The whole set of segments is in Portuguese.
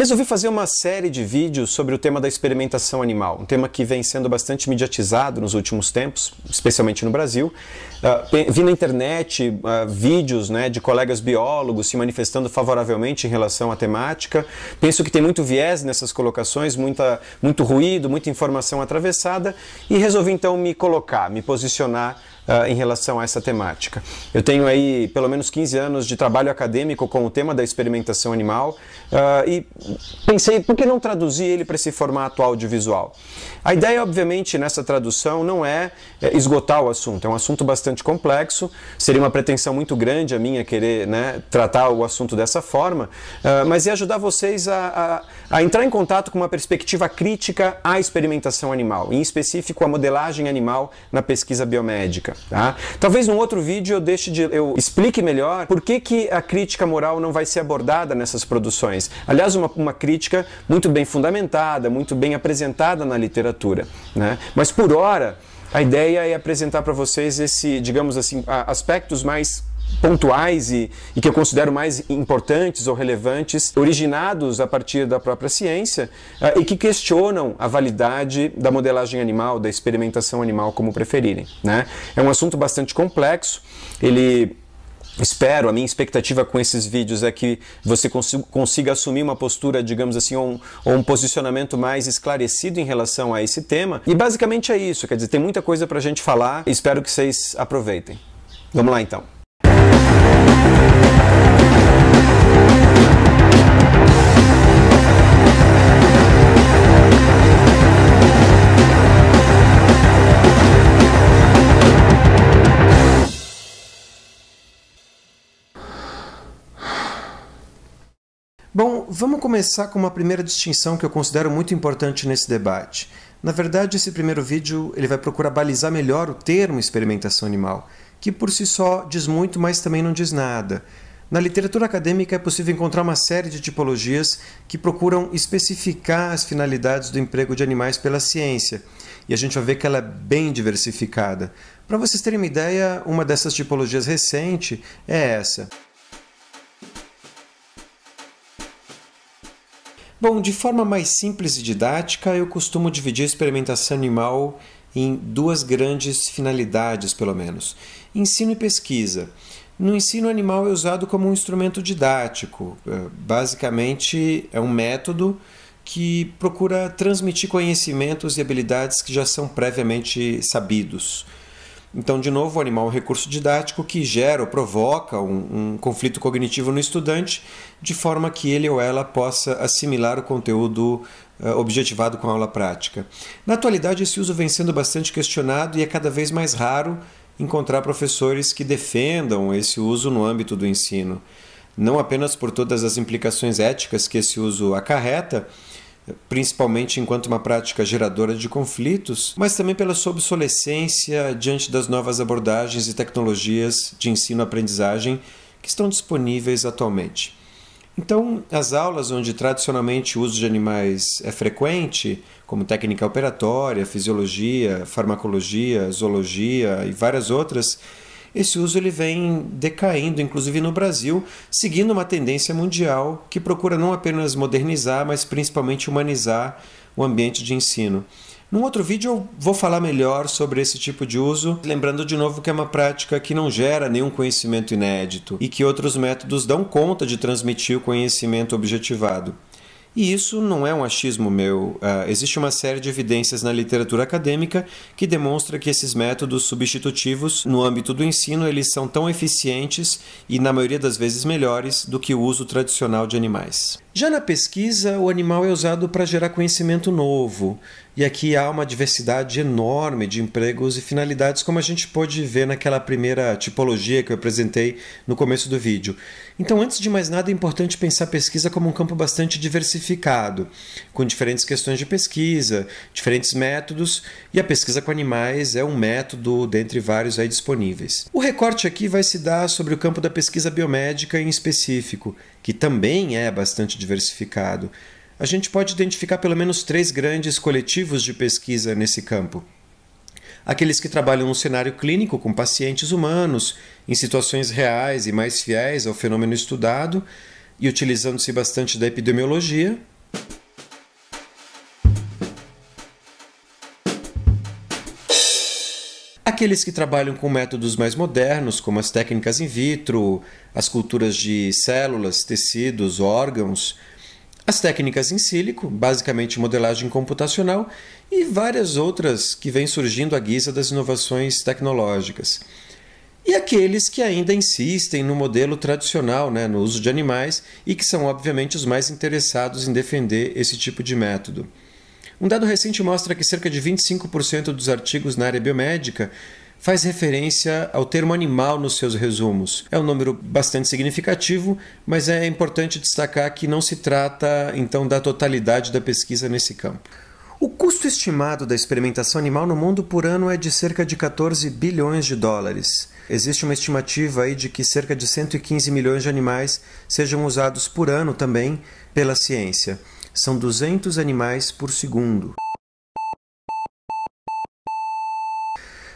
Resolvi fazer uma série de vídeos sobre o tema da experimentação animal, um tema que vem sendo bastante mediatizado nos últimos tempos, especialmente no Brasil. Uh, vi na internet uh, vídeos né, de colegas biólogos se manifestando favoravelmente em relação à temática. Penso que tem muito viés nessas colocações, muita, muito ruído, muita informação atravessada e resolvi então me colocar, me posicionar uh, em relação a essa temática. Eu tenho aí pelo menos 15 anos de trabalho acadêmico com o tema da experimentação animal uh, e pensei, por que não traduzir ele para esse formato audiovisual? A ideia, obviamente, nessa tradução não é, é esgotar o assunto, é um assunto bastante complexo, seria uma pretensão muito grande a minha querer né, tratar o assunto dessa forma, uh, mas é ajudar vocês a, a, a entrar em contato com uma perspectiva crítica à experimentação animal, em específico à modelagem animal na pesquisa biomédica. Tá? Talvez num outro vídeo eu deixe de, eu explique melhor por que, que a crítica moral não vai ser abordada nessas produções. Aliás, uma, uma crítica muito bem fundamentada, muito bem apresentada na literatura. Né? Mas por hora, a ideia é apresentar para vocês esse, digamos assim, aspectos mais pontuais e, e, que eu considero mais importantes ou relevantes, originados a partir da própria ciência ah, e que questionam a validade da modelagem animal, da experimentação animal, como preferirem. Né? É um assunto bastante complexo, ele Espero, a minha expectativa com esses vídeos é que você consiga assumir uma postura, digamos assim, ou um, ou um, posicionamento mais esclarecido em relação a esse tema. E basicamente é isso, quer dizer, tem muita coisa para a gente falar. Espero que vocês aproveitem. Vamos lá então. Vamos começar com uma primeira distinção que eu considero muito importante nesse debate. Na verdade, esse primeiro vídeo ele vai procurar balizar melhor o termo experimentação animal, que por si só diz muito, mas também não diz nada. Na literatura acadêmica é possível encontrar uma série de tipologias que procuram especificar as finalidades do emprego de animais pela ciência, e a gente vai ver que ela é bem diversificada. Para vocês terem uma ideia, uma dessas tipologias recente é essa. Bom, de forma mais simples e didática, eu costumo dividir a experimentação animal em duas grandes finalidades, pelo menos: ensino e pesquisa. No ensino animal é usado como um instrumento didático. É, basicamente, é um método que procura transmitir conhecimentos e habilidades que já são previamente sabidos. Então, de novo, o animal é um recurso didático que gera ou provoca um, um conflito cognitivo no estudante, de forma que ele ou ela possa assimilar o conteúdo eh, objetivado com a aula prática. Na atualidade, esse uso vem sendo bastante questionado e é cada vez mais raro encontrar professores que defendam esse uso no âmbito do ensino. Não apenas por todas as implicações éticas que esse uso acarreta, principalmente enquanto uma prática geradora de conflitos, mas também pela sua obsolescência diante das novas abordagens e tecnologias de ensino-aprendizagem que estão disponíveis atualmente. Então, as aulas onde tradicionalmente o uso de animais é frequente, como técnica operatória, fisiologia, farmacologia, zoologia e várias outras, esse uso ele vem decaindo, inclusive no Brasil, seguindo uma tendência mundial que procura não apenas modernizar, mas principalmente humanizar o ambiente de ensino. Num outro vídeo eu vou falar melhor sobre esse tipo de uso, lembrando de novo que é uma prática que não gera nenhum conhecimento inédito e que outros métodos dão conta de transmitir o conhecimento objetivado. E isso não é um achismo meu. Uh, existe uma série de evidências na literatura acadêmica que demonstra que esses métodos substitutivos no âmbito do ensino eles são tão eficientes e na maioria das vezes melhores do que o uso tradicional de animais. Já na pesquisa, o animal é usado para gerar conhecimento novo, e aqui há uma diversidade enorme de empregos e finalidades, como a gente pôde ver naquela primeira tipologia que eu apresentei no começo do vídeo. Então, antes de mais nada, é importante pensar a pesquisa como um campo bastante diversificado, com diferentes questões de pesquisa, diferentes métodos, e a pesquisa com animais é um método dentre vários aí disponíveis. O recorte aqui vai se dar sobre o campo da pesquisa biomédica em específico, que também é bastante diversificado, a gente pode identificar pelo menos três grandes coletivos de pesquisa nesse campo. Aqueles que trabalham no cenário clínico com pacientes humanos, em situações reais e mais fiéis ao fenômeno estudado, e utilizando-se bastante da epidemiologia, Aqueles que trabalham com métodos mais modernos, como as técnicas in vitro, as culturas de células, tecidos, órgãos, as técnicas em sílico, basicamente modelagem computacional, e várias outras que vêm surgindo à guisa das inovações tecnológicas. E aqueles que ainda insistem no modelo tradicional, né, no uso de animais, e que são, obviamente, os mais interessados em defender esse tipo de método. Um dado recente mostra que cerca de 25% dos artigos na área biomédica faz referência ao termo animal nos seus resumos. É um número bastante significativo, mas é importante destacar que não se trata então da totalidade da pesquisa nesse campo. O custo estimado da experimentação animal no mundo por ano é de cerca de 14 bilhões de dólares. Existe uma estimativa aí de que cerca de 115 milhões de animais sejam usados por ano também pela ciência. São 200 animais por segundo.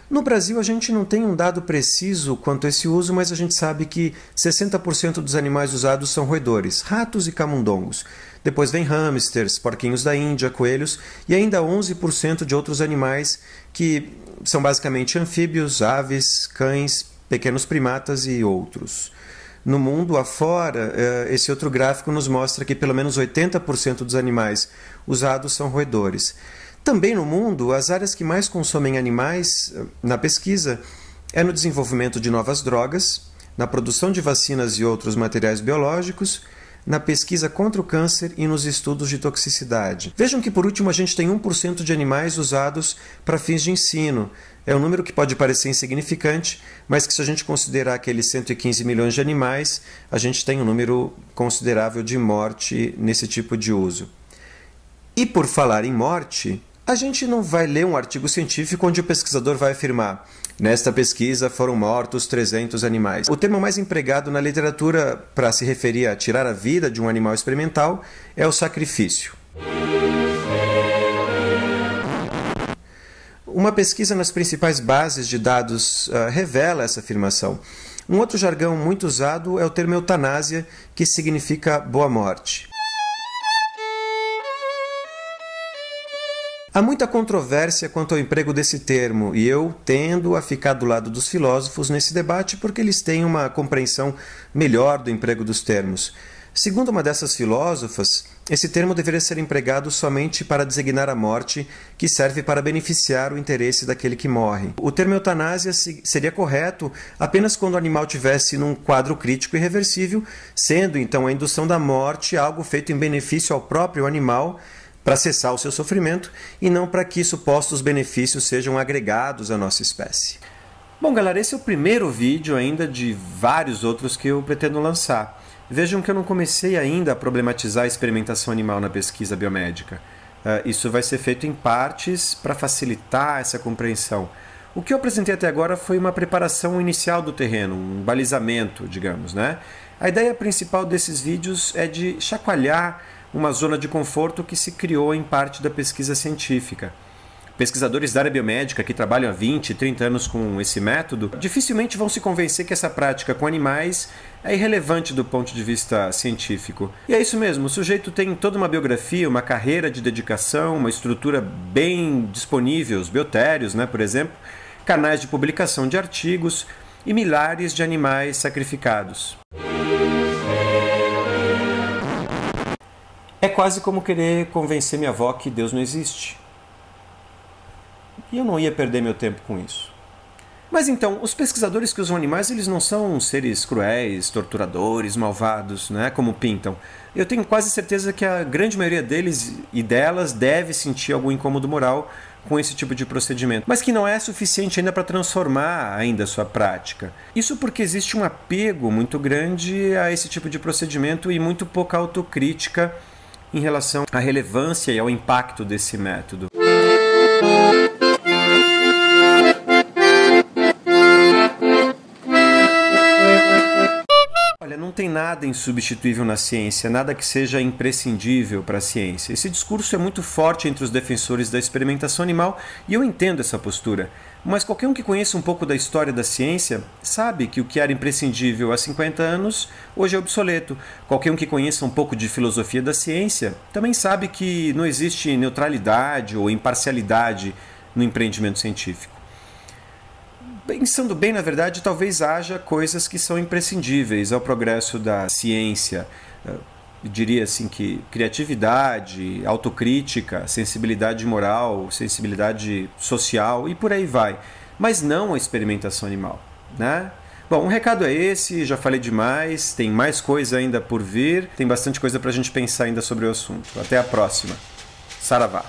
No Brasil, a gente não tem um dado preciso quanto a esse uso, mas a gente sabe que 60% dos animais usados são roedores, ratos e camundongos. Depois vem hamsters, porquinhos da Índia, coelhos e ainda 11% de outros animais que são basicamente anfíbios, aves, cães, pequenos primatas e outros. No mundo afora, eh, esse outro gráfico nos mostra que pelo menos 80% dos animais usados são roedores. Também no mundo, as áreas que mais consomem animais eh, na pesquisa é no desenvolvimento de novas drogas, na produção de vacinas e outros materiais biológicos na pesquisa contra o câncer e nos estudos de toxicidade. Vejam que, por último, a gente tem 1% de animais usados para fins de ensino. É um número que pode parecer insignificante, mas que, se a gente considerar aqueles 115 milhões de animais, a gente tem um número considerável de morte nesse tipo de uso. E por falar em morte, a gente não vai ler um artigo científico onde o pesquisador vai afirmar Nesta pesquisa foram mortos 300 animais. O termo mais empregado na literatura para se referir a tirar a vida de um animal experimental é o sacrifício. Uma pesquisa nas principais bases de dados uh, revela essa afirmação. Um outro jargão muito usado é o termo eutanásia, que significa boa morte. Há muita controvérsia quanto ao emprego desse termo, e eu tendo a ficar do lado dos filósofos nesse debate porque eles têm uma compreensão melhor do emprego dos termos. Segundo uma dessas filósofas, esse termo deveria ser empregado somente para designar a morte, que serve para beneficiar o interesse daquele que morre. O termo eutanásia seria correto apenas quando o animal tivesse num quadro crítico irreversível, sendo então a indução da morte algo feito em benefício ao próprio animal para cessar o seu sofrimento e não para que supostos benefícios sejam agregados à nossa espécie. Bom, galera, esse é o primeiro vídeo ainda de vários outros que eu pretendo lançar. Vejam que eu não comecei ainda a problematizar a experimentação animal na pesquisa biomédica. Ah, isso vai ser feito em partes para facilitar essa compreensão. O que eu apresentei até agora foi uma preparação inicial do terreno, um balizamento, digamos, né? A ideia principal desses vídeos é de chacoalhar uma zona de conforto que se criou em parte da pesquisa científica. Pesquisadores da área biomédica que trabalham há 20, 30 anos com esse método dificilmente vão se convencer que essa prática com animais é irrelevante do ponto de vista científico. E é isso mesmo, o sujeito tem toda uma biografia, uma carreira de dedicação, uma estrutura bem disponível, os biotérios, né, por exemplo, canais de publicação de artigos e milhares de animais sacrificados. quase como querer convencer minha avó que Deus não existe. E eu não ia perder meu tempo com isso. Mas então, os pesquisadores que usam animais, eles não são seres cruéis, torturadores, malvados, né? como pintam. Eu tenho quase certeza que a grande maioria deles e delas deve sentir algum incômodo moral com esse tipo de procedimento, mas que não é suficiente ainda para transformar ainda a sua prática. Isso porque existe um apego muito grande a esse tipo de procedimento e muito pouca autocrítica em relação à relevância e ao impacto desse método. tem nada insubstituível na ciência, nada que seja imprescindível para a ciência. Esse discurso é muito forte entre os defensores da experimentação animal e eu entendo essa postura. Mas qualquer um que conheça um pouco da história da ciência sabe que o que era imprescindível há 50 anos hoje é obsoleto. Qualquer um que conheça um pouco de filosofia da ciência também sabe que não existe neutralidade ou imparcialidade no empreendimento científico. Pensando bem, na verdade, talvez haja coisas que são imprescindíveis ao progresso da ciência. Eu diria assim que criatividade, autocrítica, sensibilidade moral, sensibilidade social e por aí vai. Mas não a experimentação animal, né? Bom, um recado é esse, já falei demais, tem mais coisa ainda por vir, tem bastante coisa para a gente pensar ainda sobre o assunto. Até a próxima. Saravá.